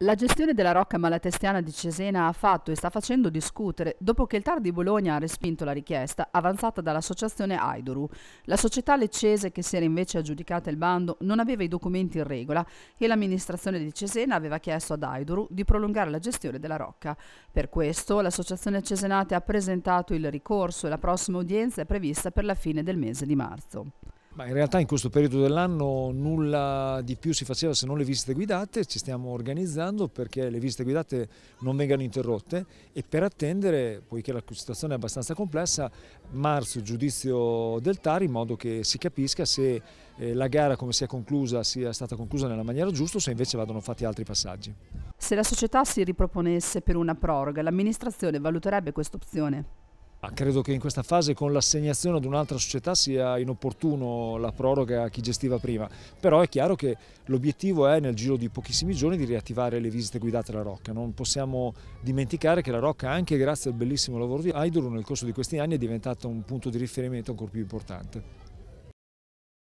La gestione della Rocca Malatestiana di Cesena ha fatto e sta facendo discutere dopo che il TAR di Bologna ha respinto la richiesta avanzata dall'associazione Aiduru. La società leccese che si era invece aggiudicata il bando non aveva i documenti in regola e l'amministrazione di Cesena aveva chiesto ad Aiduru di prolungare la gestione della Rocca. Per questo l'associazione Cesenate ha presentato il ricorso e la prossima udienza è prevista per la fine del mese di marzo. Ma in realtà in questo periodo dell'anno nulla di più si faceva se non le visite guidate, ci stiamo organizzando perché le visite guidate non vengano interrotte e per attendere, poiché la situazione è abbastanza complessa, marzo giudizio del TAR in modo che si capisca se eh, la gara come si è conclusa sia stata conclusa nella maniera giusta o se invece vadano fatti altri passaggi. Se la società si riproponesse per una proroga, l'amministrazione valuterebbe questa opzione? Ah, credo che in questa fase con l'assegnazione ad un'altra società sia inopportuno la proroga a chi gestiva prima, però è chiaro che l'obiettivo è nel giro di pochissimi giorni di riattivare le visite guidate alla Rocca, non possiamo dimenticare che la Rocca anche grazie al bellissimo lavoro di Aidur nel corso di questi anni è diventata un punto di riferimento ancora più importante.